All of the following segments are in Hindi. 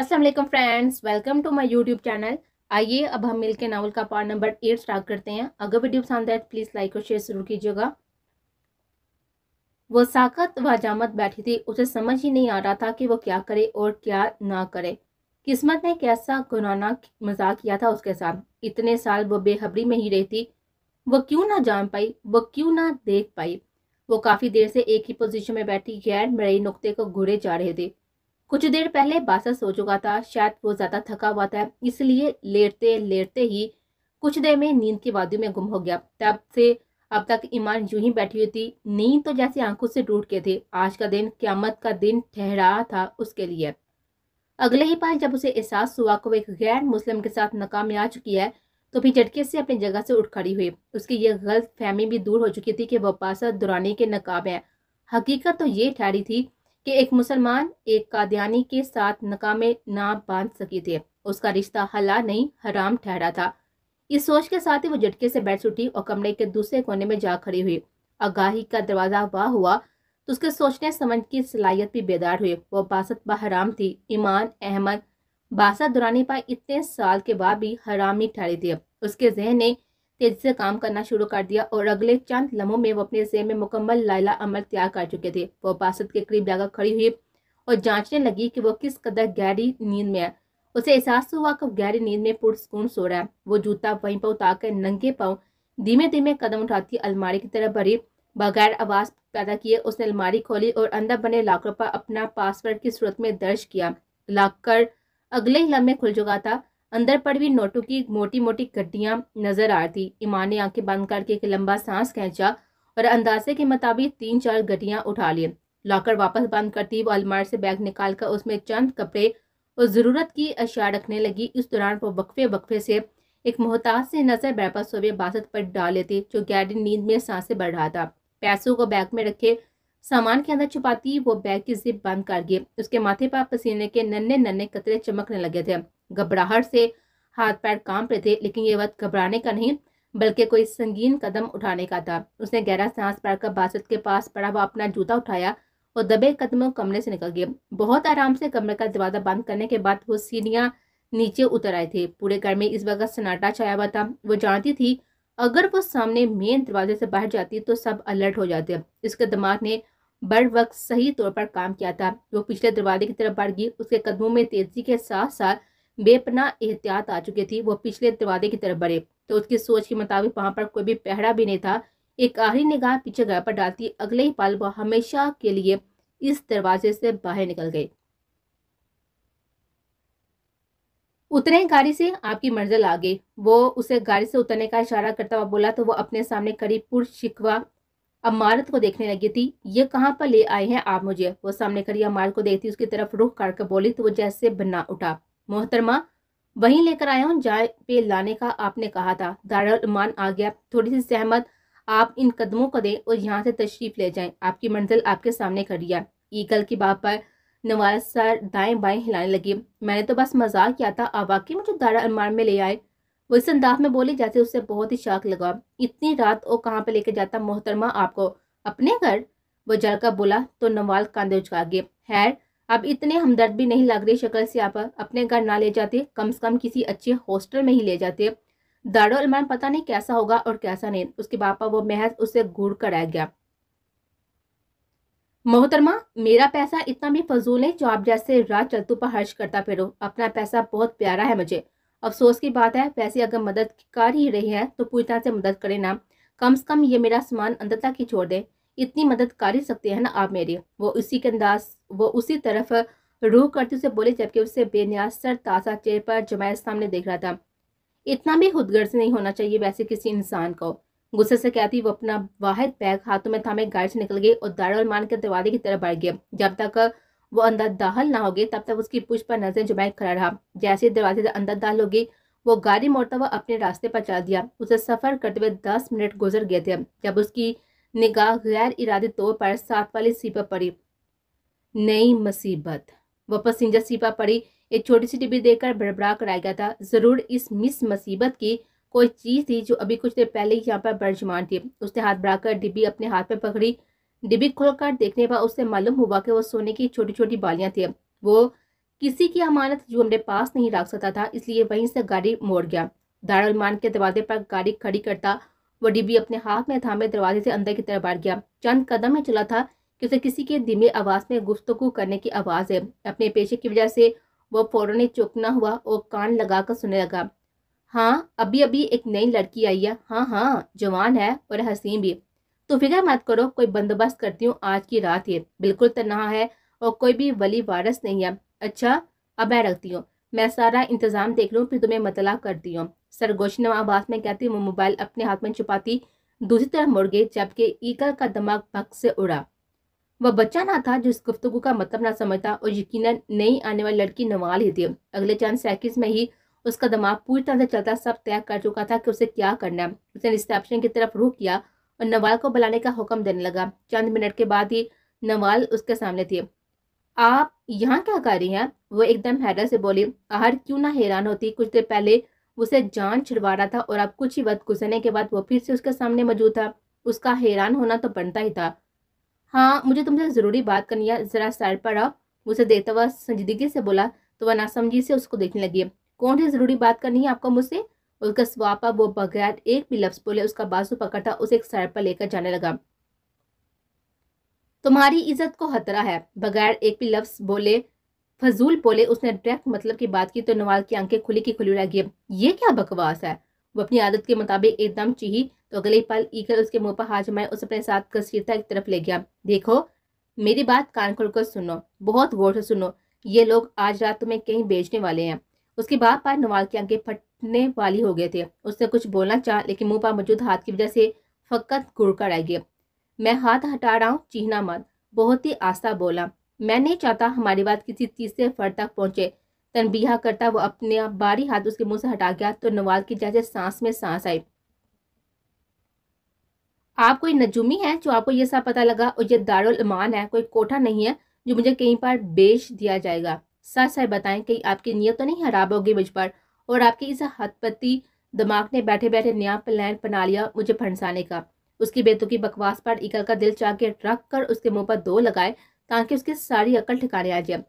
Aslam friends welcome to my YouTube channel आइए अब हम मिलके के नावल का पार्ट नंबर एट स्टार्ट करते हैं अगर वीडियो पसंद आए तो प्लीज़ लाइक और शेयर ज़रूर कीजिएगा वो साकत व जामत बैठी थी उसे समझ ही नहीं आ रहा था कि वो क्या करे और क्या ना करे किस्मत ने कैसा गुनाना मजाक किया था उसके साथ इतने साल वो बेहबरी में ही रहती वो क्यों ना जान पाई वो क्यों ना देख पाई वो काफ़ी देर से एक ही पोजिशन में बैठी गैर मरई नुकते को घूरे जा रहे थे कुछ देर पहले बासा सो चुका था शायद वो ज़्यादा थका हुआ था इसलिए लेटते लेटते ही कुछ देर में नींद की वादी में गुम हो गया तब से अब तक ईमान यूं ही बैठी हुई थी नींद तो जैसे आंखों से टूट के थे आज का दिन क्यामत का दिन ठहरा था उसके लिए अगले ही पल जब उसे एहसास हुआ को वो एक गैर मुस्लिम के साथ नकाम आ चुकी है तो भी झटके से अपनी जगह से उठ खड़ी हुई उसकी यह गलत फहमी भी दूर हो चुकी थी कि वह बासा दुरानी के नकाब है हकीकत तो ये ठहरी थी कि एक मुसलमान एक कादियानी के साथ नकामे ना बांध सके थे उसका रिश्ता हला नहीं हराम ठहरा था इस सोच के साथ ही वो झटके से बैठ सुटी और कमरे के दूसरे कोने में जा खड़ी हुई आगाही का दरवाजा वाह हुआ तो उसके सोचने समझ की सलाहियत भी बेदार हुई वह बासत बा हराम थी ईमान अहमद बासत दुरानी पा इतने साल के बाद भी हराम नहीं ठहरी थी उसके जहन ने तेजी से काम करना शुरू कर दिया और अगले चंद लम्हों में वो अपने जेब में मुकम्मल लाइला अमल तैयार कर चुके थे वो बासत के करीब जाकर खड़ी हुई और जांचने लगी कि वो किस कदर गहरी नींद में है उसे एहसास हुआ कि गहरी नींद में पुरसकून सो रहा है वो जूता वहीं पर उतार कर नंगे पाँव धीमे धीमे कदम उठाती अलमारी की तरफ भरी बगैर आवाज़ पैदा किए उसने अलमारी खोली और अंदर बने लाकर पर अपना पासवर्ड की सूरत में दर्ज किया लॉकर अगले ही लम्हे खुल चुका था अंदर पर भी नोटों की मोटी मोटी गड्डियां नजर आ रही इमान ने आंखें बंद करके एक लंबा सांस खेचा और अंदाजे के मुताबिक तीन चार गड्डियां उठा लिए लॉकर वापस बंद करती वो अलमार से बैग निकालकर उसमें चंद कपड़े और ज़रूरत की अशिया रखने लगी इस दौरान वो वक्फे वक्फे से एक मोहताज से नजर बैपा सोवे बासत पर डाल लेती जो गहरी नींद में सांसें बढ़ रहा था पैसों को बैग में रखे सामान के अंदर छुपाती वो बैग की जिप बंद कर गई उसके माथे पर पसीने के नन्हे नन्हे कतरे चमकने लगे थे घबराहट से हाथ पैर कांप रहे थे लेकिन ये वक्त घबराने का नहीं बल्कि कोई संगीन कदम उठाने का था उसने गहरा सांस पाकर बासत के पास पड़ा हुआ अपना जूता उठाया और दबे कदमों कमरे से निकल गया बहुत आराम से कमरे का दरवाजा बंद करने के बाद वो सीढ़ियाँ नीचे उतर आए थे पूरे घर में इस वक्त सन्नाटा छाया हुआ था वो जानती थी अगर वो सामने मेन दरवाजे से बाहर जाती तो सब अलर्ट हो जाते इसके दिमाग ने बर वक्त सही तौर पर काम किया था वो पिछले दरवाजे की तरफ बढ़ गई उसके कदमों में तेजी के साथ साथ बेपना एहतियात आ चुकी थी वह पिछले दरवाजे की तरफ बढ़े तो उसकी सोच के मुताबिक वहां पर कोई भी पहरा भी नहीं था एक आहरी निगाह पीछे गाय पर डालती अगले ही पल वह हमेशा के लिए इस दरवाजे से बाहर निकल गए उतरे गाड़ी से आपकी मंजिल आ गई वो उसे गाड़ी से उतरने का इशारा करता हुआ बोला तो वो अपने सामने करीबपुर शिकवा अमारत को देखने लगी थी ये कहाँ पर ले आए हैं आप मुझे वो सामने खड़ी अमारत को देखती उसकी तरफ रुख कर बोली तो वो जैसे बना उठा मोहतरमा वहीं लेकर आया हूँ जाए पे लाने का आपने कहा था दारमान आ गया थोड़ी सी सहमत आप इन कदमों को दें और यहाँ से तशरीफ ले जाएं आपकी मंजिल आपके सामने खड़ी है ईगल की बात पर नवाज सर दाएं बाएं हिलाने लगे मैंने तो बस मजाक किया था आप वाकई मुझे दारा में ले आए वो इस अंदाज में बोली जैसे उससे बहुत ही शाक लगा इतनी रात वो कहाँ पर लेके जाता मोहतरमा आपको अपने घर वो जड़का बोला तो नवाल कांधे उचका गए हैर अब इतने हमदर्द भी नहीं लग रहे शक्ल से आप अपने घर ना ले जाते कम से कम किसी अच्छे हॉस्टल में ही ले जाते दारुल पता नहीं कैसा होगा और कैसा नहीं उसके पापा वो महज उससे घूर कर आ गया मोहतरमा मेरा पैसा इतना भी फजूल है जो आप जैसे रात चलतू पर हर्ष करता फिरो अपना पैसा बहुत प्यारा है मुझे अफसोस की बात है पैसे अगर मदद कर ही रहे हैं तो पूरी तरह से मदद करे ना कम से कम ये मेरा सामान अंदर तक ही छोड़ दे इतनी मदद कर ही सकते हैं ना आप मेरी वो उसी के अंदाज वो उसी तरफ रूह करते उसे बोले जबकि उसे बेन्यास सर ताजा चेहरे पर जमायत सामने देख रहा था इतना भी खुदगर्ज नहीं होना चाहिए वैसे किसी इंसान को गुस्से से कहती वो अपना वाहिद बैग हाथों में थामे गाड़ी से निकल गई और दारुलमान के दरवाजे की तरफ बढ़ गया जब तक वो अंदर दाहल ना हो गई तब तक उसकी पुष्प पर नजर जुमैक खड़ा रहा जैसे दरवाजे से अंदर हो होगी वो गाड़ी मोड़ता हुआ अपने रास्ते पर चला दिया उसे सफर करते हुए दस मिनट गुजर गए थे जब उसकी निगाह गैर इरादे तौर पर साथ वाली सीपा पड़ी नई मुसीबत वह पसिंजर सीपा पड़ी एक छोटी सी डिब्बी देखकर बड़बड़ा कर आया था जरूर इस मिस मुसीबत की कोई चीज थी जो अभी कुछ देर पहले यहाँ पर बर्जमान थी उसने हाथ बढ़ाकर डिब्बी अपने हाथ पर पकड़ी डिब्बी खोलकर देखने पर उससे मालूम हुआ कि वो सोने की छोटी छोटी बालियां थी वो किसी की अमानत जो हमने पास नहीं रख सकता था इसलिए वहीं से गाड़ी मोड़ गया दारुलमान के दरवाजे पर गाड़ी खड़ी करता वो डिब्बी अपने हाथ में थामे दरवाजे से अंदर की तरफ बैठ गया चंद कदम में चला था कि उसे किसी के धीमे आवाज़ में गुफ्तगु करने की आवाज़ है अपने पेशे की वजह से वो फ़ौरन ही चौकना हुआ और कान लगाकर सुनने लगा हाँ अभी अभी एक नई लड़की आई है हाँ हाँ जवान है और हसीन भी तो फिक्र मत करो कोई बंदोबस्त करती हूँ आज की रात ये बिल्कुल तनहा है और कोई भी वली वारस नहीं है अच्छा अब मैं रखती हूँ मैं सारा इंतज़ाम देख लूँ फिर तुम्हें मतला करती हूँ सरगोशी नवा आवाज़ में कहती वो मोबाइल अपने हाथ में छुपाती दूसरी तरफ मुड़ गई जबकि ईका का दिमाग भक्त से उड़ा वह बच्चा ना था जो इस गुफ्तु का मतलब ना समझता और यकीन नई आने वाली लड़की नवाल ही थी अगले चंद सेकंड्स में ही उसका दिमाग पूरी तरह से चलता सब तय कर चुका था कि उसे क्या करना है उसने रिसेप्शन की तरफ रुख किया और नवाल को बुलाने का हुक्म देने लगा चंद मिनट के बाद ही नवाल उसके सामने थी आप यहाँ क्या कर रही है वो एकदम हैरत से बोली आहर क्यों ना हैरान होती कुछ देर पहले उसे जान छिड़वा रहा था और अब कुछ ही वक्त गुजरने के बाद वो फिर से उसके सामने मौजूद था उसका हैरान होना तो बनता ही था हाँ मुझे तुमसे ज़रूरी बात करनी है ज़रा सर पर आओ उसे देखता हुआ संजीदगी से बोला तो वह नासमझी से उसको देखने लगी कौन सी ज़रूरी बात करनी है आपको मुझसे उसका स्वापा वो बगैर एक भी लफ्ज़ बोले उसका बाजू पकड़ा उसे एक सर पर लेकर जाने लगा तुम्हारी इज्जत को खतरा है बगैर एक भी लफ्स बोले फजूल बोले उसने डायरेक्ट मतलब की बात की तो नवाल की आंखें खुली की खुली रह गई ये क्या बकवास है वो अपनी आदत के मुताबिक एकदम चीही तो अगले पल ईकर उसके मुंह पर हाथ जमाए उसे अपने साथ कसीरता एक तरफ ले गया देखो मेरी बात कान खोल कर सुनो बहुत गौर से सुनो ये लोग आज रात तुम्हें कहीं बेचने वाले हैं उसके बाद पर नवाल की आंखें फटने वाली हो गए थे उसने कुछ बोलना चाहा लेकिन मुंह पर मौजूद हाथ की वजह से फकत गुड़का रह गया मैं हाथ हटा रहा हूँ चीहना मत बहुत ही आस्था बोला मैं नहीं चाहता हमारी बात किसी तीसरे फर तक पहुंचे तनबीहा करता वो अपने बारी हाथ उसके मुंह से हटा गया तो नवाज की जैसे सांस में सांस आई आप कोई नजूमी है जो आपको यह सब पता लगा और ये दारुल ईमान है कोई कोठा नहीं है जो मुझे कहीं पर बेच दिया जाएगा सच है बताएं कहीं आपकी नीयत तो नहीं खराब होगी मुझ पर और आपके इस हथपति दिमाग ने बैठे बैठे नया प्लान बना लिया मुझे फंसाने का उसकी बेतुकी बकवास पर इकल का दिल के रख कर उसके मुंह पर दो लगाए ताकि उसकी सारी अकल ठिकाने आ जाए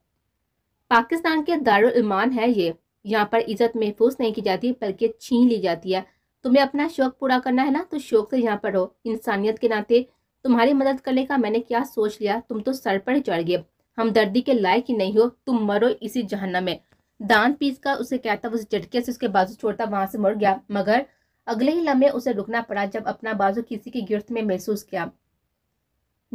पाकिस्तान के दारुलमान है ये यहाँ पर इज्जत महफूज नहीं की जाती बल्कि छीन ली जाती है तुम्हें अपना शौक पूरा करना है ना तो शौक से यहाँ पर हो इंसानियत के नाते तुम्हारी मदद करने का मैंने क्या सोच लिया तुम तो सर पर चढ़ गए हमदर्दी के लायक ही नहीं हो तुम मरो इसी जहन्नम में दान पीस कर उसे कहता उस झटके से उसके बाजू छोड़ता वहां से मुड़ गया मगर अगले ही लम्हे उसे रुकना पड़ा जब अपना बाजू किसी की गिरफ्त में महसूस किया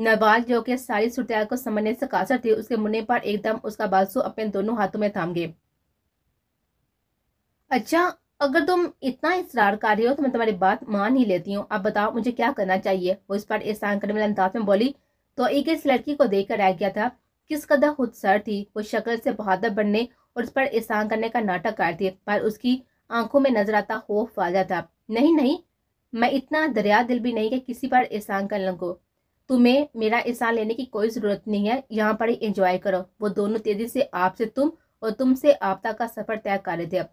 नवाज जो कि सारी सुटिया को समझने से कासर थी उसके मुन्ने पर एकदम उसका बाजू अपने दोनों हाथों में थाम गए अच्छा अगर तुम इतना इसरार कर रही हो तो मैं तुम्हारी बात मान ही लेती हूँ अब बताओ मुझे क्या करना चाहिए वो इस पर एहसान करने वाले अंदाज में बोली तो एक इस लड़की को देखकर रह गया था किस कदर खुद सर थी वो शक्ल से बहादुर बनने और उस पर एहसान करने का नाटक करती पर उसकी आंखों में नजर आता खौफ वाजा था नहीं नहीं मैं इतना दरिया दिल भी नहीं कि किसी पर एहसान कर लगो तुम्हें मेरा एहसान लेने की कोई ज़रूरत नहीं है यहाँ पर ही एंजॉय करो वो दोनों तेज़ी से आपसे तुम और तुमसे आपता का सफ़र तय कर रहे थे अब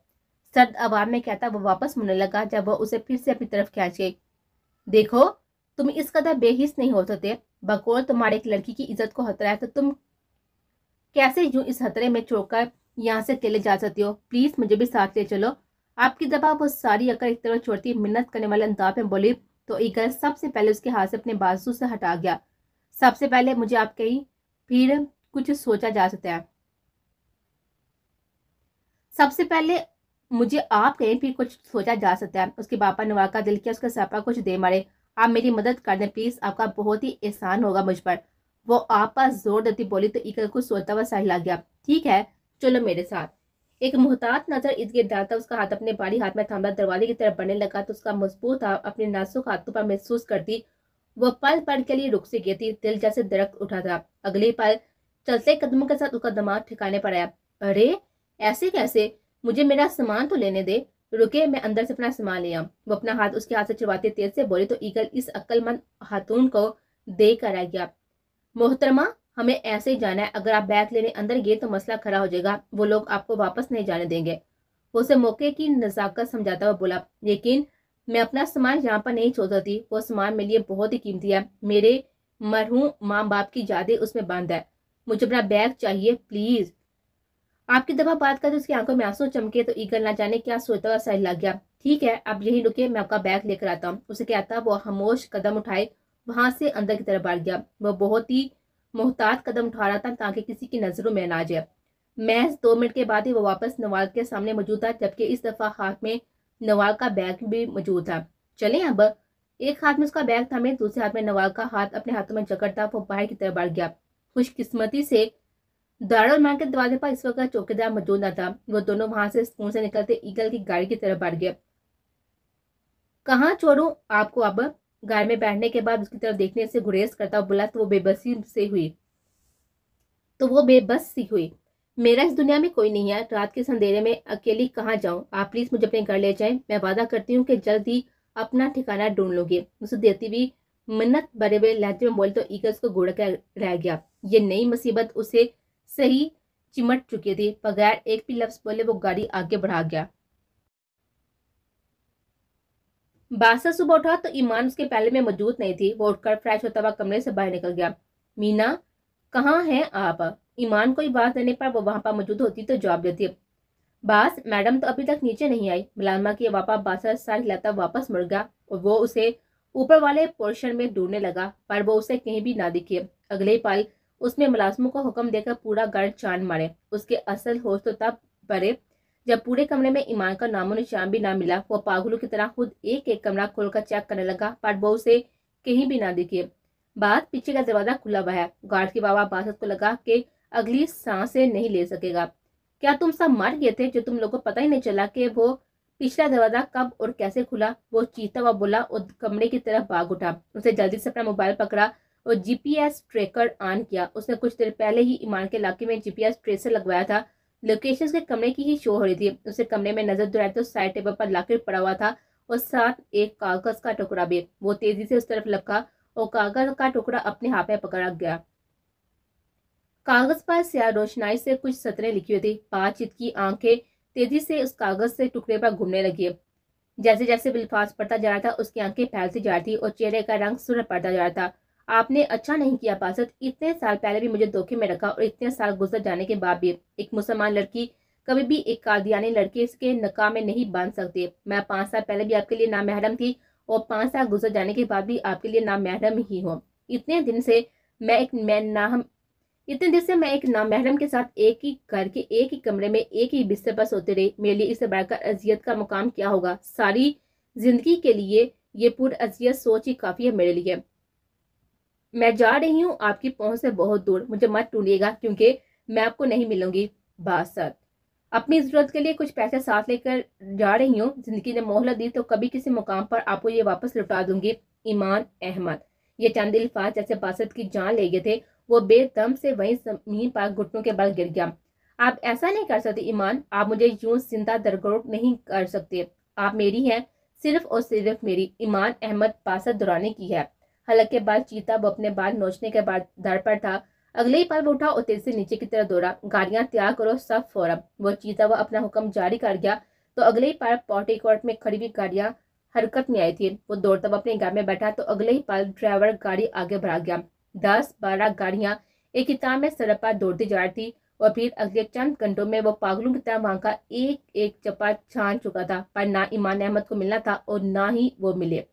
सर्द आवाज में कहता वो वापस मुने लगा जब वो उसे फिर से अपनी तरफ खींच गई देखो तुम इस कदर बेहिस नहीं हो सकते बकौल तुम्हारे एक लड़की की इज्जत को खतरा है तो तुम कैसे यूं इस खतरे में छोड़कर यहाँ से चले जा सकते हो प्लीज़ मुझे भी साथ ले चलो आपकी दबा वो सारी अगर एक तरफ छोड़ती मिन्नत करने वाले अंदाज में बोली तो ईगल सबसे पहले उसके हाथ से अपने बाजू से हटा गया सबसे पहले मुझे आप कहीं फिर कुछ सोचा जा सकता है सबसे पहले मुझे आप कहें फिर कुछ सोचा जा सकता है उसके पापा ने वाका दिल किया उसके सपा कुछ दे मारे आप मेरी मदद कर दें प्लीज़ आपका बहुत ही एहसान होगा मुझ पर वो आप पास जोर देती बोली तो इकल कुछ सोचता हुआ सही लग गया ठीक है चलो मेरे साथ एक मोहतात नजर इर्द गिर्द डालता उसका हाथ अपने बाड़ी हाथ में थामा दरवाजे की तरफ बढ़ने लगा तो उसका मजबूत हाथ अपने नासुक हाथों पर महसूस कर दी वह पल पल के लिए रुक सी गई थी दिल जैसे दरक उठा था अगले पल चलते कदमों के साथ उसका दिमाग ठिकाने पर आया अरे ऐसे कैसे मुझे मेरा सामान तो लेने दे रुके मैं अंदर से अपना सामान ले आऊँ वो अपना हाथ उसके हाथ से चुड़वाते तेज से बोली तो ईगल इस अक्लमंद खातून को दे कर आ गया मोहतरमा हमें ऐसे ही जाना है अगर आप बैग लेने अंदर गए तो मसला खड़ा हो जाएगा वो लोग आपको वापस नहीं जाने देंगे वो उसे मौके की नज़ाकत समझाता हुआ बोला लेकिन मैं अपना सामान यहाँ पर नहीं छोड़ सकती वो सामान मेरे लिए बहुत ही कीमती है मेरे मरहूम माँ बाप की यादें उसमें बंद है मुझे अपना बैग चाहिए प्लीज़ आपकी दफा बात करते उसकी आंखों में आंसू चमके तो ईगल ना जाने क्या सोचता हुआ सही लग गया ठीक है अब यही रुके मैं आपका बैग लेकर आता हूँ उसे कहता वो खामोश कदम उठाए वहां से अंदर की तरफ बढ़ गया वो बहुत ही मोहतात कदम उठा रहा था ताकि किसी की नज़रों में ना जाए महज दो मिनट के बाद ही वो वापस नवाल के सामने मौजूद था जबकि इस दफ़ा हाथ में नवाल का बैग भी मौजूद था चले अब एक हाथ में उसका बैग थामे दूसरे हाथ में नवाल का हाथ अपने हाथों में जकड़ता वो बाहर की तरफ बढ़ गया खुशकिस्मती से दारुलमान के दरवाजे पर इस वक्त चौकीदार मौजूद न था वो दोनों वहां से स्कूल से निकलते ईगल की गाड़ी की तरफ बढ़ गया कहाँ छोड़ू आपको अब गाय में बैठने के बाद उसकी तरफ देखने से गुरेज करता और बोला तो वो बेबसी से हुई तो वो बेबस सी हुई मेरा इस दुनिया में कोई नहीं है रात के संधेरे में अकेली कहाँ जाऊँ आप प्लीज़ मुझे अपने घर ले जाएं मैं वादा करती हूँ कि जल्द ही अपना ठिकाना ढूंढ लोगे उसे देती हुई मन्नत बड़े बड़े लहजे में बोली तो ईगल को घोड़ कर रह गया ये नई मुसीबत उसे सही चिमट चुकी थी बगैर एक भी लफ्ज बोले वो गाड़ी आगे बढ़ा गया बादशाह सुबह उठा तो ईमान उसके पहले में मौजूद नहीं थी वो उठकर फ्रेश होता हुआ कमरे से बाहर निकल गया मीना कहाँ हैं आप ईमान को आवाज देने पर वो वहां पर मौजूद होती तो जवाब देती बास मैडम तो अभी तक नीचे नहीं आई मलामा की वापा बासा सर हिलाता वापस मुड़ गया और वो उसे ऊपर वाले पोर्शन में ढूंढने लगा पर वो उसे कहीं भी ना दिखे अगले पल उसने मुलाजमो को हुक्म देकर पूरा गढ़ चांद मारे उसके असल होश तो तब परे जब पूरे कमरे में ईमान का नामो निशान भी ना मिला वह पागलों की तरह खुद एक एक कमरा खोलकर चेक करने लगा पर वो उसे कहीं भी ना दिखे बाद पीछे का दरवाजा खुला हुआ है गार्ड के बाबा बासत को लगा कि अगली सांसें नहीं ले सकेगा क्या तुम सब मर गए थे जो तुम लोगों को पता ही नहीं चला कि वो पिछला दरवाजा कब और कैसे खुला वो चीता हुआ बोला और कमरे की तरफ भाग उठा उसने जल्दी से अपना मोबाइल पकड़ा और जीपीएस ट्रेकर ऑन किया उसने कुछ देर पहले ही ईमान के इलाके में जीपीएस ट्रेसर लगवाया था लोकेशन उसके कमरे की ही शो हो रही थी उसे कमरे में नजर दुराई तो साइड टेबल पर लाकर पड़ा हुआ था और साथ एक कागज का टुकड़ा भी वो तेजी से उस तरफ लपका और कागज का टुकड़ा अपने हाथ में पकड़ा गया कागज पर सिया रोशनाई से कुछ सतरें लिखी हुई थी बातचीत की आंखें तेजी से उस कागज से टुकड़े पर घूमने लगी जैसे जैसे बिल्फाज पड़ता जा रहा था उसकी आंखें फैलती जा रही थी और चेहरे का रंग सुर पड़ता जा रहा था आपने अच्छा नहीं किया पासद इतने साल पहले भी मुझे धोखे में रखा और इतने साल गुजर जाने के बाद भी एक मुसलमान लड़की कभी भी एक कादियानी लड़के के नकाब में नहीं बांध सकते मैं पाँच साल पहले भी आपके लिए नामहरम थी और पाँच साल गुजर जाने के बाद भी आपके लिए मैडम ही हूँ इतने दिन से मैं एक मैं हम इतने दिन से मैं एक मैडम के साथ एक ही घर के एक ही कमरे में एक ही बिस्तर पर सोते रहे मेरे लिए इससे बढ़कर अजियत का मुकाम क्या होगा सारी जिंदगी के लिए ये पूर्ण अजियत सोच ही काफ़ी है मेरे लिए मैं जा रही हूँ आपकी पहुँच से बहुत दूर मुझे मत टूलिएगा क्योंकि मैं आपको नहीं मिलूंगी बासत अपनी ज़रूरत के लिए कुछ पैसे साथ लेकर जा रही हूँ ज़िंदगी ने मोहलत दी तो कभी किसी मुकाम पर आपको ये वापस लौटा दूंगी ईमान अहमद ये चंद अल्फाज जैसे बासत की जान ले गए थे वो बेदम से वहीं जमीन पर घुटनों के बल गिर गया आप ऐसा नहीं कर सकते ईमान आप मुझे यूं जिंदा दरगोट नहीं कर सकते आप मेरी हैं सिर्फ और सिर्फ मेरी ईमान अहमद बासत दुराने की है हालांकि बाल चीता वो अपने बाल नोचने के बाद दर पर था अगले ही पल वो उठा और तेजी से नीचे की तरफ दौड़ा गाड़ियां तैयार करो सब फौरन वो चीता वो अपना हुक्म जारी कर गया तो अगले ही पल पॉटी कोर्ट में खड़ी हुई गाड़ियां हरकत में आई थी वो दौड़ता वो अपने घर में बैठा तो अगले ही पल ड्राइवर गाड़ी आगे बढ़ा गया दस बारह गाड़ियां एक ही में सड़क पर दौड़ती जा रही थी और फिर अगले चंद घंटों में वो पागलों की तरह वहां का एक एक चपा छान चुका था पर ना इमान अहमद को मिलना था और ना ही वो मिले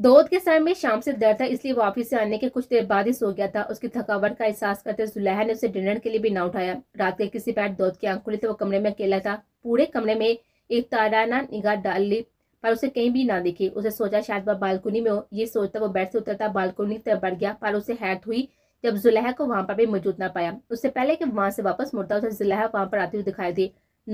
दौद के समय में शाम से दर्द था इसलिए वापिस से आने के कुछ देर बाद ही सो गया था उसकी थकावट का एहसास करते जुलैहा ने उसे डिनर के लिए भी ना उठाया रात के किसी पैर दौद की आंख खुली तो वो कमरे में अकेला था पूरे कमरे में एक ताराना निगाह डाल ली पर उसे कहीं भी ना दिखी उसे सोचा शायद वह बालकोनी में हो ये सोचता वो बेड से उतरता बालकोनी बालकुनी तरफ बढ़ गया पर उसे हैरत हुई जब जुलेहा को वहां पर भी मौजूद ना पाया उससे पहले कि वहां से वापस मुड़ता उसे जुलेहा वहां पर आती हुई दिखाई दी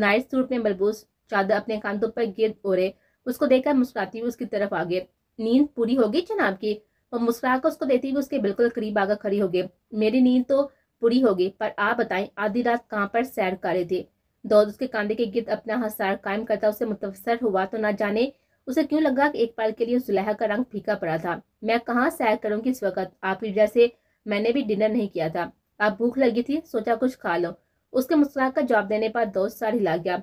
नाइट सूट में मलबूस चादर अपने कांधों पर गिर ओरे उसको देखकर मुस्कुराती हुई उसकी तरफ आ गए नींद पूरी होगी जनाब की और मुस्कुरा कर उसको देती हुई उसके बिल्कुल करीब आकर खड़ी हो गई मेरी नींद तो पूरी होगी पर आप बताएं आधी रात कहाँ पर सैर कर रहे थे दौद उसके कांधे के गिरद अपना हसार कायम करता उसे मुतवसर हुआ तो ना जाने उसे क्यों लगा कि एक पल के लिए जुलहा का रंग फीका पड़ा था मैं कहाँ सैर करूँगी इस वक्त आपकी वजह से मैंने भी डिनर नहीं किया था आप भूख लगी थी सोचा कुछ खा लो उसके मुस्कुरा का जवाब देने पर दोस्त सर हिला गया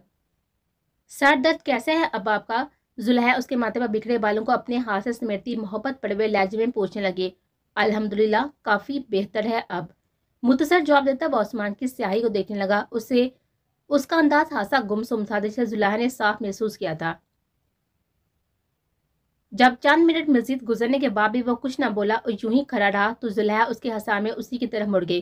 सर दर्द कैसे है अब आपका जुल्हा उसके माथे पर बिखरे बालों को अपने हाथ से समेटती मोहब्बत पड़वे लहजे में पूछने लगे अल्हम्दुलिल्लाह काफ़ी बेहतर है अब मुतसर जवाब देता हुआ उस्मान की स्याही को देखने लगा उसे उसका अंदाज हादसा गुमसुम था जिसे जुल्हा ने साफ महसूस किया था जब चंद मिनट मजीद गुजरने के बाद भी वह कुछ ना बोला और यूं ही खड़ा रहा तो जुल्हा उसके हसा में उसी की तरफ मुड़ गए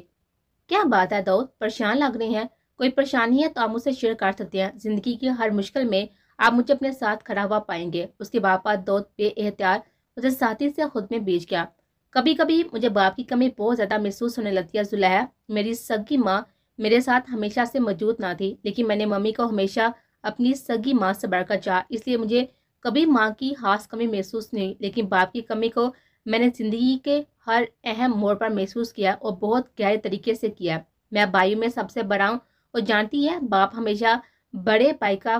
क्या बात है दाऊद परेशान लग रहे हैं कोई परेशानी है तो हम उसे शेयर कर सकते हैं ज़िंदगी की हर मुश्किल में आप मुझे अपने साथ खड़ा हुआ पाएंगे उसके बापा दो पे एहतियात मुझे साथी से खुद में बेच गया कभी कभी मुझे बाप की कमी बहुत ज़्यादा महसूस होने लगती है जुलह मेरी सगी माँ मेरे साथ हमेशा से मौजूद ना थी लेकिन मैंने मम्मी को हमेशा अपनी सगी माँ से बढ़कर चाह इसलिए मुझे कभी माँ की खास कमी महसूस नहीं लेकिन बाप की कमी को मैंने ज़िंदगी के हर अहम मोड़ पर महसूस किया और बहुत गहरे तरीके से किया मैं भाई में सबसे बड़ा हूँ और जानती है बाप हमेशा बड़े भाई का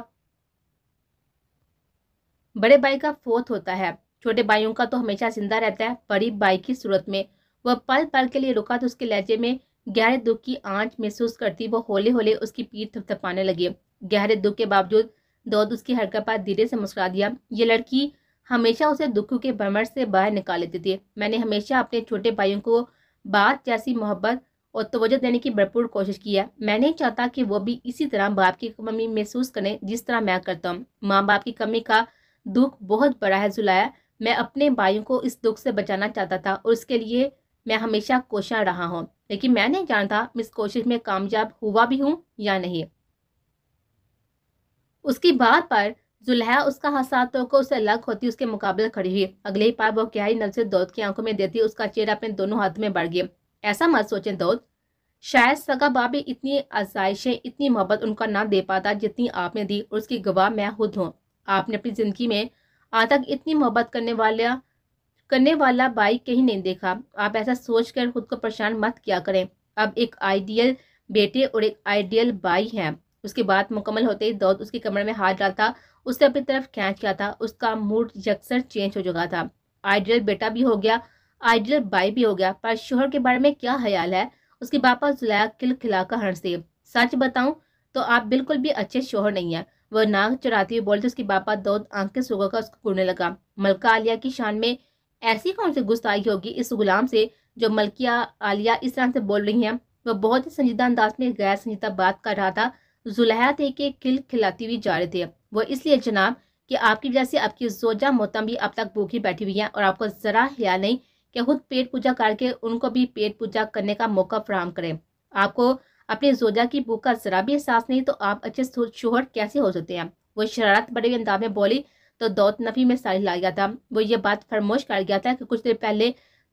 बड़े भाई का फोत होता है छोटे भाइयों का तो हमेशा जिंदा रहता है बड़ी भाई की सूरत में वह पल पल के लिए रुका तो उसके लहजे में गहरे दुख की आंच महसूस करती वो होले होले उसकी पीठ थपथपाने लगी गहरे दुख के बावजूद दौद उसकी हरकत पर धीरे से मुस्कुरा दिया ये लड़की हमेशा उसे दुख के भ्रमण से बाहर निकाल लेती थी मैंने हमेशा अपने छोटे भाइयों को बात जैसी मोहब्बत और तवज्जो देने की भरपूर कोशिश की है मैं नहीं चाहता कि वो भी इसी तरह बाप की कमी महसूस करें जिस तरह मैं करता हूँ माँ बाप की कमी का दुख बहुत बड़ा है जुलाया मैं अपने भाइयों को इस दुख से बचाना चाहता था और उसके लिए मैं हमेशा कोशा रहा हूँ लेकिन मैं नहीं जानता इस कोशिश में कामयाब हुआ भी हूँ या नहीं उसकी बात पर जुल्हा उसका हाथ को उसे अलग होती उसके मुकाबले खड़ी हुई अगले ही पार वो क्या ही नजर दौद की आंखों में देती उसका चेहरा अपने दोनों हाथ में बढ़ गया ऐसा मत सोचें दौद शायद सगा बाबी इतनी आजाइशें इतनी मोहब्बत उनका ना दे पाता जितनी आपने दी और उसकी गवाह मैं खुद हूँ आपने अपनी ज़िंदगी में आज तक इतनी मोहब्बत करने वाला करने वाला बाई कहीं नहीं देखा आप ऐसा सोच कर खुद को परेशान मत किया करें अब एक आइडियल बेटे और एक आइडियल बाई हैं उसके बाद मुकम्मल होते ही दौद उसकी कमर में हाथ डालता उसने अपनी तरफ खींच किया था उसका मूड यकसर चेंज हो चुका था आइडियल बेटा भी हो गया आइडियल बाई भी हो गया पर शोहर के बारे में क्या ख्याल है उसके पापा जुलाया किल खिलाकर हंसते सच बताऊं तो आप बिल्कुल भी अच्छे शोहर नहीं हैं वह नाक चढ़ाती हुई बोली तो उसके पापा दौद आंखें सुगड़कर उसको कूड़ने लगा मलका आलिया की शान में ऐसी कौन सी गुस्ताई होगी इस गुलाम से जो मलकिया आलिया इस तरह से बोल रही हैं वह बहुत ही संजीदा अंदाज में गैर संजीदा बात कर रहा था जुलहा थे कि खिल खिलाती हुई जा रहे थे वो इसलिए जनाब कि आपकी वजह से आपकी जोजा मोहतम भी अब तक भूखी बैठी हुई है और आपको ज़रा ख्याल नहीं कि खुद पेट पूजा करके उनको भी पेट पूजा करने का मौका फ्राहम करें आपको अपने जोजा की भूख का जरा भी एहसास नहीं तो आप अच्छे शोहर कैसे हो सकते हैं वो शरारत बड़े अंदाज में बोली तो दौत नफी में सारी ला गया था वो ये बात फरमोश कर गया था कि कुछ देर पहले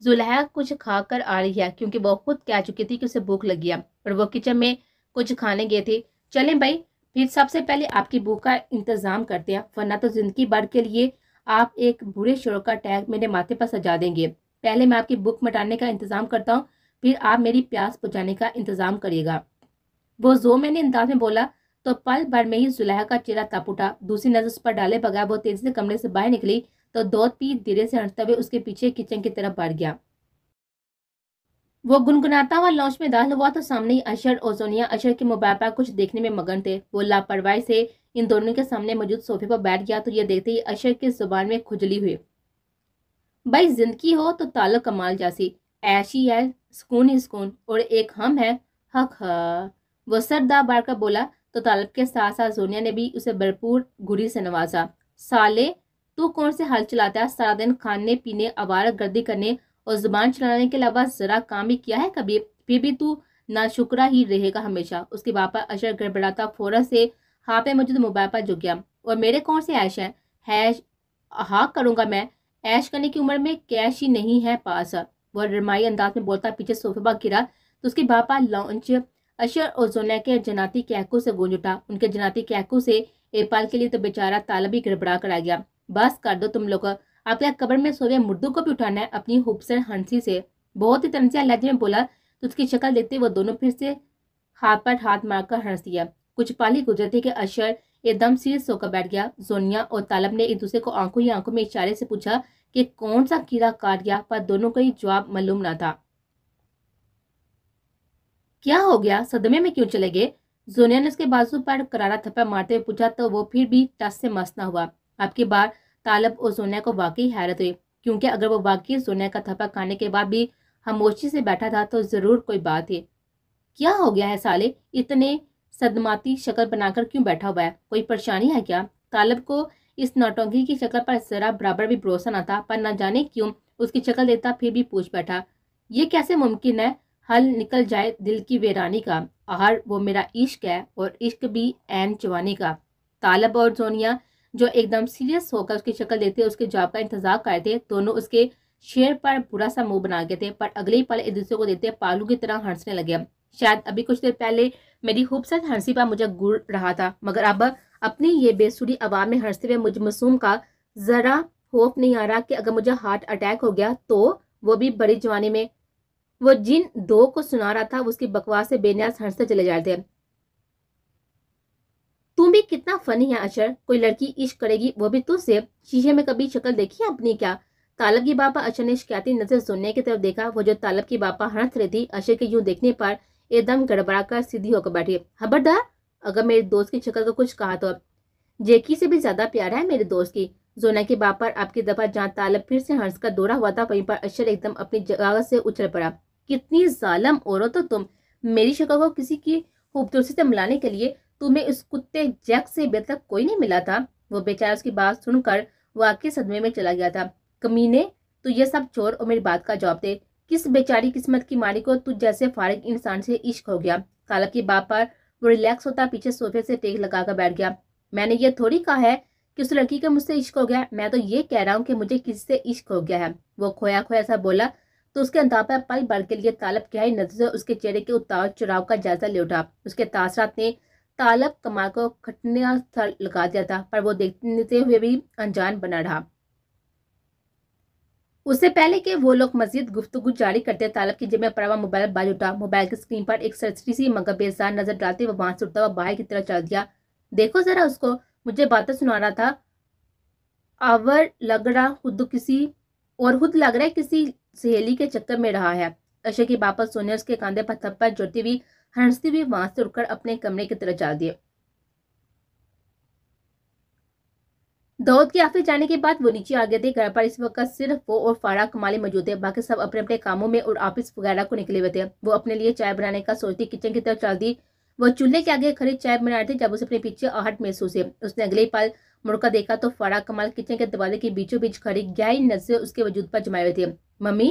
जुलहा कुछ खा कर आ रही है क्योंकि वो खुद कह चुकी थी कि उसे भूख लगी है और वो किचन में कुछ खाने गए थे चलें भाई फिर सबसे पहले आपकी भूख का इंतज़ाम करते हैं वरना तो ज़िंदगी भर के लिए आप एक बुरे शोर का टैग मेरे माथे पर सजा देंगे पहले मैं आपकी भूख मिटाने का इंतज़ाम करता हूँ फिर आप मेरी प्यास बुझाने का इंतज़ाम करिएगा वो मैंने अंदाज में बोला तो पल भर में ही जुलाहा का चेहरा तप उठा दूसरी नजर उस पर डाले बगैर वो तेजी से कमरे से बाहर निकली तो दौत पी धीरे से हटते हुए उसके पीछे किचन की तरफ बढ़ गया वो गुनगुनाता हुआ लॉन्च में दाखिल हुआ तो सामने ही अशर और सोनिया अशर के मोबाइल पर कुछ देखने में मगन थे वो लापरवाही से इन दोनों के सामने मौजूद सोफे पर बैठ गया तो ये देखते ही अशर की जुबान में खुजली हुई भाई जिंदगी हो तो तालो कमाल जैसी ऐशी है सुकून ही सुकून और एक हम है हक वो सरदा का बोला तो तालब के साथ साथ सोनिया ने भी उसे भरपूर घुरी से नवाजा साले तू कौन से हाल चलाता है सारा दिन खाने पीने आवार गर्दी करने और जुबान चलाने के अलावा जरा काम भी किया है कभी फिर भी तू ना शुक्रा ही रहेगा हमेशा उसके बापा अशर गड़बड़ाता फौरन से हाँ पे मौजूद मोबाइल पर झुक गया और मेरे कौन से ऐश हैं हैश हाँ करूँगा मैं ऐश करने की उम्र में कैश ही नहीं है पास वह रमाई अंदाज में बोलता पीछे सोफेबा गिरा तो उसके बापा लॉन्च अशर और जोनिया के जनाती कैकों से गूंज उठा उनके जनाती कैकों से एपाल के लिए तो बेचारा ताला भी गड़बड़ा कर आ गया बस कर दो तुम लोग आपके कबर में सोवे मुर्दों को भी उठाना है अपनी खूबसर हंसी से बहुत ही तनसिया लहजे में बोला तो उसकी शक्ल देखते वो दोनों फिर से हाथ पर हाथ मारकर हंस दिया कुछ पाली गुजरते कि अशर एकदम सीरियस होकर बैठ गया जोनिया और तालब ने एक दूसरे को आंखों ही आंखों में इशारे से पूछा कि कौन सा कीड़ा काट गया पर दोनों का ही जवाब मालूम ना था क्या हो गया सदमे में क्यों चले गए जोनिया ने उसके बाजू पर करारा थप्पा मारते हुए पूछा तो वो फिर भी टस से मस्त ना हुआ अब बार तालब और सोनिया को वाकई हैरत हुई क्योंकि अगर वो वाकई सोनिया का थप्पा खाने के बाद भी खामोशी से बैठा था तो ज़रूर कोई बात है क्या हो गया है साले इतने सदमाती शक्ल बनाकर क्यों बैठा हुआ है कोई परेशानी है क्या तालब को इस नौटोंगी की शक्ल पर जरा बराबर भी भरोसा न था पर न जाने क्यों उसकी शक्ल देता फिर भी पूछ बैठा ये कैसे मुमकिन है हल निकल जाए दिल की वेरानी का आहार वो मेरा इश्क है और इश्क भी एन जवानी का तालब और जोनिया जो एकदम सीरियस होकर उसकी शक्ल देते उसके जवाब का इंतजार कर थे दोनों उसके शेर पर बुरा सा मुंह बना गए थे पर अगले ही पल एक दूसरे को देते पालू की तरह हंसने लगे शायद अभी कुछ देर पहले मेरी खूबसूरत हंसी पर मुझे गुड़ रहा था मगर अब अपनी ये बेसुरी आवाज़ में हंसते हुए मुझ मासूम का ज़रा खौफ नहीं आ रहा कि अगर मुझे हार्ट अटैक हो गया तो वो भी बड़ी जवानी में वो जिन दो को सुना रहा था उसकी बकवास से बेन्यास हंसते चले जाते थे तुम भी कितना फनी है अशर कोई लड़की इश्क करेगी वो भी तुझसे शीशे में कभी शक्ल देखी है अपनी क्या तालब की बापा अशर ने शिकायती नजर सुनने की तरफ देखा वो जो तालब की बापा हंस रही थी अशर के यूं देखने पर एकदम गड़बड़ा कर सीधी होकर बैठी खबरदार अगर मेरे दोस्त की शक्ल का कुछ कहा तो अब जेकी से भी ज्यादा प्यार है मेरे दोस्त की जोना के बाप पर आपकी दफा जहाँ तालब फिर से हंस का दौरा हुआ था वहीं पर अक्षर एकदम अपनी जगह से उछल पड़ा कितनी जालम औरत तो तुम मेरी शक्ल को किसी की खूबसूरती से मिलाने के लिए तुम्हें उस कुत्ते जैक से बेहतर कोई नहीं मिला था वो बेचारा उसकी बात सुनकर वाकई सदमे में चला गया था कमीने तो ये सब चोर और मेरी बात का जवाब दे किस बेचारी किस्मत की मारी को तू जैसे फारिग इंसान से इश्क हो गया तालब के बाप पर वो रिलैक्स होता पीछे सोफे से टेक लगाकर बैठ गया मैंने ये थोड़ी कहा है कि उस लड़की का मुझसे इश्क हो गया मैं तो ये कह रहा हूँ कि मुझे किसी से इश्क हो गया है वो खोया खोया सा बोला तो उसके अंदाज पर पल बढ़ के लिए तालब गहरी नजर से उसके चेहरे के उतार चुराव का जायजा ले उठा उसके तासरात ने तालब कमाल को खटने लगा दिया था पर वो देखते हुए भी अनजान बना रहा उससे पहले के वो लोग मजीद गुफ्तु जारी करते तालब की जेब परवा मोबाइल बाज उठा मोबाइल की स्क्रीन पर एक सरसरी सी मगर बेजार नजर डालते हुए वहां से उठता हुआ बाहर की तरफ चल दिया देखो जरा उसको मुझे बातें सुना रहा था आवर लग रहा खुद किसी और खुद लग रहा है किसी सहेली के चक्कर में रहा है अशे की वापस सोने उसके कांधे पर थप्पड़ जोड़ती हुई हंसती हुई वहां से उठकर अपने कमरे की तरफ चल दिए दाऊद के आफिस जाने के बाद वो नीचे आ गए थे घर पर इस वक्त सिर्फ वो और फारा कमाली मौजूद थे बाकी सब अपने अपने कामों में और ऑफिस वगैरह को निकले हुए थे वो अपने लिए चाय बनाने का सोचती किचन की तरफ चल दी वो चूल्हे के आगे खड़ी चाय बना रहे थे जब उसे अपने पीछे आहट महसूस है उसने अगले पल मुड़का देखा तो फारा कमाल किचन के दरवाजे के बीचों बीच खड़ी गहरी नजर उसके वजूद पर जमाए हुए थे मम्मी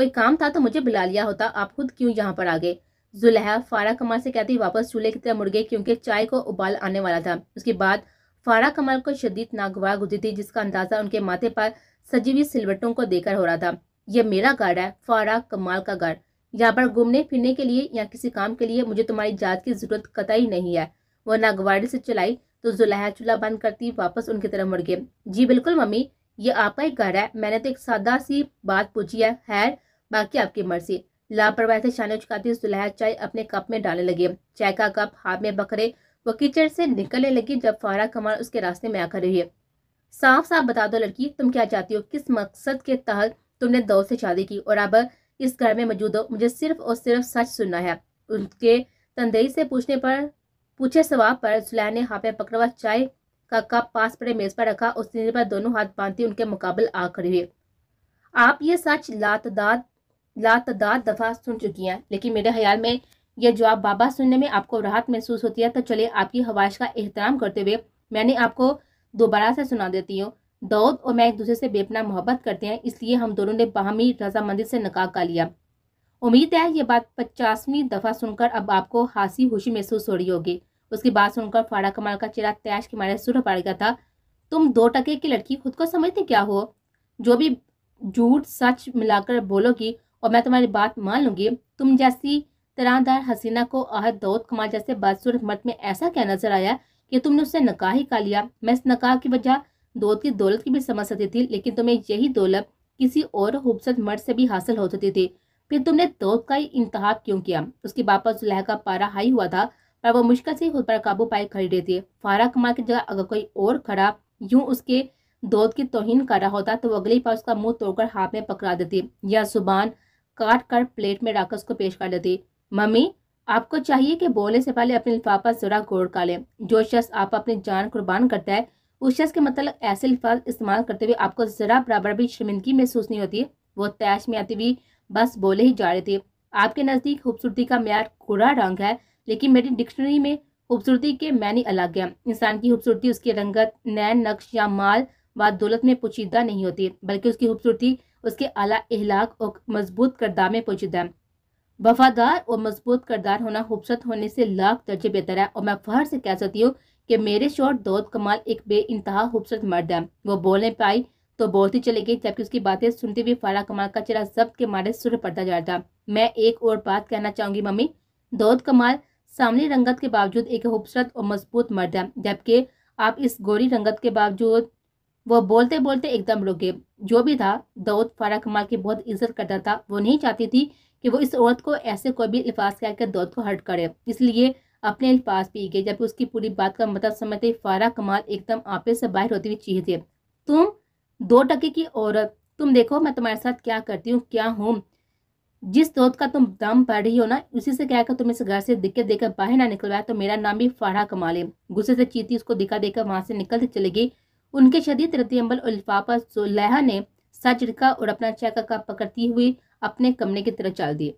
कोई काम था तो मुझे बुला लिया होता आप खुद क्यों यहाँ पर आ गए जुलहा फारा कमाल से कहती वापस चूल्हे की तरफ मुड़ गए क्योंकि चाय को उबाल आने वाला था उसके बाद फारा कमाल को शदीद नागवार गुजरी थी जिसका अंदाजा उनके माथे पर सजी हुई सिलवटों को देकर हो रहा था यह मेरा गार्ड है फारा कमाल का गार्ड यहाँ पर घूमने फिरने के लिए या किसी काम के लिए मुझे तुम्हारी जात की जरूरत कतई नहीं है वह नागवाड़ी से चलाई तो जुलाहा चूल्हा बंद करती वापस उनकी तरफ मुड़ गए जी बिल्कुल मम्मी ये आपका एक घर है मैंने तो एक सादा सी बात पूछी है हैर बाकी आपकी मर्जी लापरवाही से शाने चुकाती जुलाहा चाय अपने कप में डालने लगे चाय का कप हाथ में बकरे वह कीचड़ से निकलने लगी जब फारा कमाल उसके रास्ते में आ खड़ी है साफ साफ बता दो लड़की तुम क्या चाहती हो किस मकसद के तहत तुमने दौर से शादी की और अब इस घर में मौजूद हो मुझे सिर्फ और सिर्फ सच सुनना है उनके तंदेही से पूछने पर पूछे सवाब पर जुलैन ने हाफे पकड़वा चाय का कप पास पड़े मेज पर रखा और सीने पर दोनों हाथ बांधती उनके मुकाबले आ खड़े हुए आप ये सच लातदाद लातदाद दफा सुन चुकी हैं लेकिन मेरे ख्याल में यह जवाब बाबा सुनने में आपको राहत महसूस होती है तो चलिए आपकी हवाश का एहतराम करते हुए मैंने आपको दोबारा से सुना देती हूँ दाऊद और मैं एक दूसरे से बेपना मोहब्बत करते हैं इसलिए हम दोनों ने बाहमी रजामंदी से नकाब का लिया उम्मीद है ये बात पचासवीं दफ़ा सुनकर अब आपको हाँसी खुशी महसूस हो रही होगी उसकी बात सुनकर फाड़ा कमाल का चेहरा तैश के मारे सुर पड़ गया था तुम दो टके की लड़की खुद को समझते क्या हो जो भी झूठ सच मिलाकर बोलोगी और मैं तुम्हारी बात मान लूंगी तुम जैसी तरानदार हसीना को अहद दौद कुमार जैसे बदसूरत मर्द में ऐसा क्या नजर आया कि तुमने उससे नकाह ही का लिया मैं इस नकाह की वजह दौद की दौलत की भी समझ सकती थी लेकिन तुम्हें यही दौलत किसी और खूबसूरत मर्द से भी हासिल हो सकती थी फिर तुमने दौद का ही इंतहा क्यों किया उसके पापा सुलह का पारा हाई हुआ था पर वो मुश्किल से खुद पर काबू पाए खड़ी रहती है फारा कमाल की जगह अगर कोई और खड़ा यूं उसके दौद की तोहिन कर रहा होता तो वो अगली पास उसका मुंह तोड़कर हाथ में पकड़ा देती या जुबान काट कर प्लेट में रखकर उसको पेश कर देती मम्मी आपको चाहिए कि बोलने से पहले अपने लिफाफा जरा गौर कर लें जो शख्स आप अपनी जान कुर्बान करता है उस शख्स के मतलब ऐसे लिफाफ इस्तेमाल करते हुए आपको ज़रा बराबर भी शर्मिंदगी महसूस नहीं होती वो तैश में आती हुई बस बोले ही जा रहे थे आपके नज़दीक खूबसूरती का मैार गोरा रंग है लेकिन मेरी डिक्शनरी में खूबसूरती के मैनी अलग है इंसान की खूबसूरती उसकी रंगत नैन नक्श या माल व दौलत में पोचीदा नहीं होती बल्कि उसकी खूबसूरती उसके अला अहलाक और मजबूत करदा में पोचीदा है वफादार और मजबूत करदार होना खूबसूरत होने से लाख दर्जे बेहतर है और मैं फहर से कह सकती हूँ कि मेरे शोर दौद कमाल एक बे इंतहा खूबसूरत मर्द है वो बोलने पाई तो बोलती चले गई जबकि उसकी बातें सुनते हुए फारा कमाल का चेहरा जब्त के मारे सुर पड़ता जा रहा था मैं एक और बात कहना चाहूंगी मम्मी दौद कमाल सामने रंगत के बावजूद एक खूबसूरत और मजबूत मर्द है जबकि आप इस गोरी रंगत के बावजूद वो बोलते बोलते एकदम रुके जो भी था दौद फारा कमाल की बहुत इज्जत करता था वो नहीं चाहती थी कि वो इस औरत को ऐसे कोई भी अल्फाज कहकर दौलत को हट करे इसलिए अपने अल्फाज पी गए जबकि उसकी पूरी बात का मतलब समझते फारा कमाल एकदम आपे से बाहर होती हुई चीज़ है तुम दो टके की औरत तुम देखो मैं तुम्हारे साथ क्या करती हूँ क्या हूँ जिस दौलत का तुम दम पड़ रही हो ना उसी से कहकर तुम इस घर से दिक्कत देकर बाहर ना निकलवाया तो मेरा नाम भी फारा कमाल है गुस्से से चीती उसको दिखा देकर वहां से निकलते चली गई उनके शदीद रतियम्बल और लिफाफा सोलहा ने सा चिड़का और अपना चेका का पकड़ती हुई अपने कमरे की तरफ चल दिए